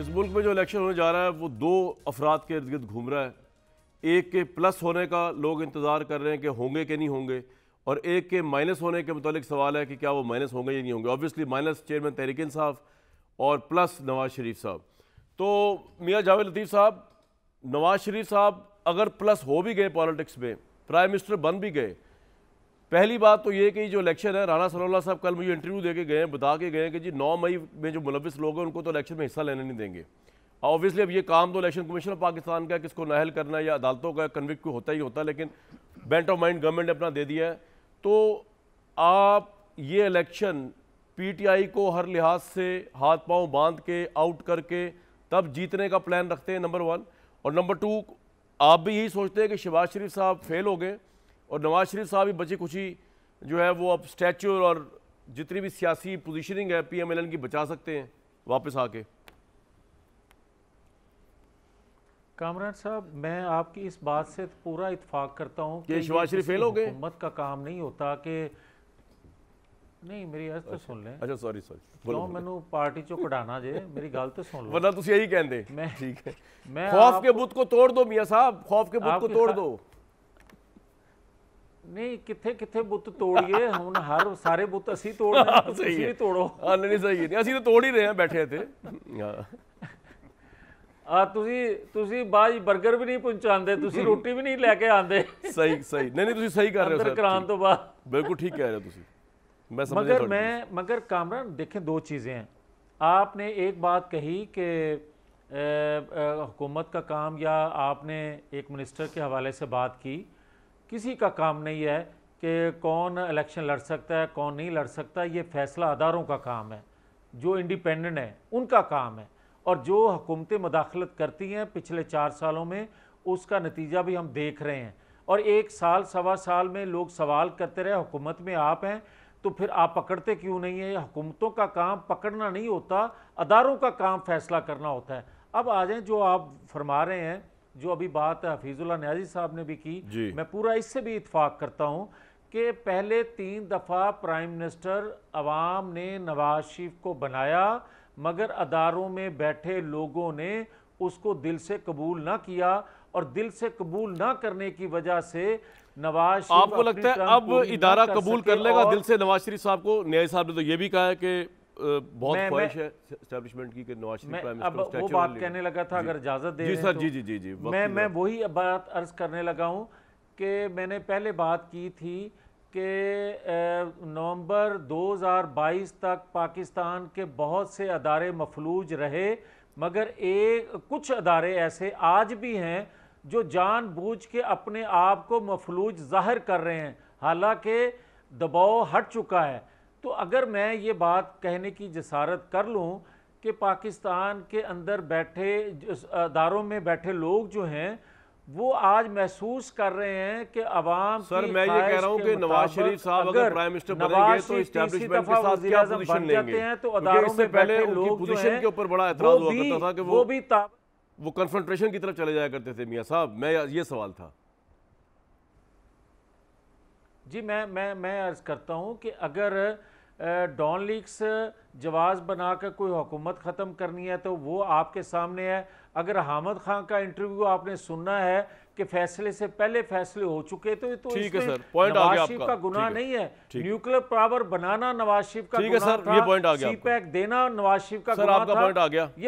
इस मुल्क में जो इलेक्शन होने जा रहा है वो दो अफराद के इर्द गिर्द घूम रहा है एक के प्लस होने का लोग इंतज़ार कर रहे हैं कि होंगे कि नहीं होंगे और एक के माइनस होने के मतलब सवाल है कि क्या वो माइनस होंगे या नहीं होंगे ऑब्वियसली माइनस चेयरमैन तहरीकिन साहब और प्लस नवाज शरीफ साहब तो मियाँ जावेद लतीफ़ साहब नवाज शरीफ साहब अगर प्लस हो भी गए पॉलिटिक्स में प्राइम मिनिस्टर बन भी गए पहली बात तो ये कि जो इलेक्शन है राना सरोला साहब कल मुझे इंटरव्यू दे के गए हैं बता के गए हैं कि जी नौ मई में जो मुलविस लोग हैं उनको तो इलेक्शन में हिस्सा लेने नहीं देंगे ऑब्वियसली अब ये काम तो इलेक्शन कमीशन ऑफ पाकिस्तान का है किसको नहल करना या अदालतों का कन्विक को होता ही होता है लेकिन बेंट ऑफ माइंड गवर्नमेंट ने अपना दे दिया है तो आप ये इलेक्शन पी को हर लिहाज से हाथ पाँव बांध के आउट करके तब जीतने का प्लान रखते हैं नंबर वन और नंबर टू आप भी यही सोचते हैं कि शबाज शरीफ साहब फेल हो गए और नवाज शरीफ साहब भी बची कुछ ही जो है वो अब स्टैचू और जितनी भी सियासी पोजीशनिंग है पीएमएलएन की बचा सकते हैं वापस आके कामरान साहब मैं आपकी इस बात से पूरा इतफाक करता हूँ कि शहबाज शरीफ फेल हो गए हुकूमत का काम नहीं होता कि नहीं मेरी अर्ज तो अच्छा। सुन लें अच्छा सॉरी सॉरी ਕਿਉਂ ਮੈਨੂੰ ਪਾਰਟੀ ਚੋਂ ਕਢਾਣਾ ਜੇ ਮੇਰੀ ਗੱਲ ਤਾਂ ਸੁਣ ਲਓ ਵਰਨਾ ਤੁਸੀਂ ਇਹੀ ਕਹਿੰਦੇ ਮੈਂ ਠੀਕ ਹੈ ਮੈਂ ਖੌਫ ਕੇ ਬੁੱਤ ਕੋ ਤੋੜ ਦੋ ਮੀਆਂ ਸਾਹਿਬ ਖੌਫ ਕੇ ਬੁੱਤ ਕੋ ਤੋੜ ਦੋ ਨਹੀਂ ਕਿੱਥੇ ਕਿੱਥੇ ਬੁੱਤ ਤੋੜੀਏ ਹੁਣ ਹਰ ਸਾਰੇ ਬੁੱਤ ਅਸੀਂ ਤੋੜਨੇ ਤੁਸੀਂ ਵੀ ਤੋੜੋ ਹਾਂ ਨਹੀਂ ਸਹੀ ਨਹੀਂ ਅਸੀਂ ਤਾਂ ਤੋੜ ਹੀ ਰਹੇ ਹਾਂ ਬੈਠੇ ਇੱਥੇ ਆ ਤੁਸੀਂ ਤੁਸੀਂ ਬਾਜ 버ਗਰ ਵੀ ਨਹੀਂ ਪਹੁੰਚਾਉਂਦੇ ਤੁਸੀਂ ਰੋਟੀ ਵੀ ਨਹੀਂ ਲੈ ਕੇ ਆਉਂਦੇ ਸਹੀ ਸਹੀ ਨਹੀਂ ਨਹੀਂ ਤੁਸੀਂ ਸਹੀ ਕਰ ਰਹੇ ਹੋ ਸਰ ਅੰਦਰ ਕਰਾਂ ਤੋਂ ਬਾਅਦ ਬਿਲकुल ठीक कह रहे हो ਤੁਸੀਂ मैं समझ मगर मैं मगर कामरान देखें दो चीज़ें हैं आपने एक बात कही कि हुकूमत का काम या आपने एक मिनिस्टर के हवाले से बात की किसी का काम नहीं है कि कौन इलेक्शन लड़ सकता है कौन नहीं लड़ सकता ये फैसला अदारों का काम है जो इंडिपेंडेंट है उनका काम है और जो हुकूमतें मुदाखलत करती हैं पिछले चार सालों में उसका नतीजा भी हम देख रहे हैं और एक साल सवा साल में लोग सवाल करते रहे हुकूमत में आप हैं तो फिर आप पकड़ते क्यों नहीं है हुकूमतों का काम पकड़ना नहीं होता अदारों का काम फैसला करना होता है अब आ जाएँ जो आप फरमा रहे हैं जो अभी बात हफीजुल्ला न्याजी साहब ने भी की मैं पूरा इससे भी इतफाक़ करता हूँ कि पहले तीन दफ़ा प्राइम मिनिस्टर अवाम ने नवाज शरीफ को बनाया मगर अदारों में बैठे लोगों ने उसको दिल से कबूल ना किया और दिल से कबूल ना करने की वजह से नवाज आपको लगता है अब इदारा कबूल कर लेगा दिल से नवाज शरीफ साहब को न्याय साहब ने तो ये भी कहा है कि बहुत ख्वाहिश है की कि अब वो बात कहने लगा था अगर इजाज़त दे सर तो। जी जी जी जी मैं मैं वही बात अर्ज़ करने लगा हूँ कि मैंने पहले बात की थी कि नवंबर 2022 तक पाकिस्तान के बहुत से अदारे मफलूज रहे मगर एक कुछ अदारे ऐसे आज भी हैं जो जानबूझ के अपने आप को मफलूज जाहिर कर रहे हैं हालांकि दबाव हट चुका है तो अगर मैं ये बात कहने की जसारत कर लूँ कि पाकिस्तान के अंदर बैठे अदारों में बैठे लोग जो हैं वो आज महसूस कर रहे हैं कि अवाम सर मैं ये कह रहा हूँ कि नवाज शरीफ साहब अगर प्राइम मिनिस्टर बनेंगे तो इस्टेब्लिशमेंट के साथ क्या पोजीशन लेंगे तो पहले लोग पोजीशन के ऊपर बड़ा एतराज हुआ करता था कि वो भी वो कन्फ्रंट्रेशन की तरफ चले जाया करते थे मियाँ साहब मैं ये सवाल था जी मैं मैं मैं अर्ज करता हूँ कि अगर डॉन लीक्स जवाब बनाकर कोई हुकूमत ख़त्म करनी है तो वो आपके सामने है अगर हामद खान का इंटरव्यू आपने सुनना है कि फैसले से पहले फैसले हो चुके तो तो ठीक है सर पॉइंट आ गया आपका का गुनाह नहीं है न्यूक्लियर पावर बनाना नवाज शरीफ का ठीक है सर ये पॉइंट आ गया सीपैक देना नवाज शरीफ का सर आपका पॉइंट आ गया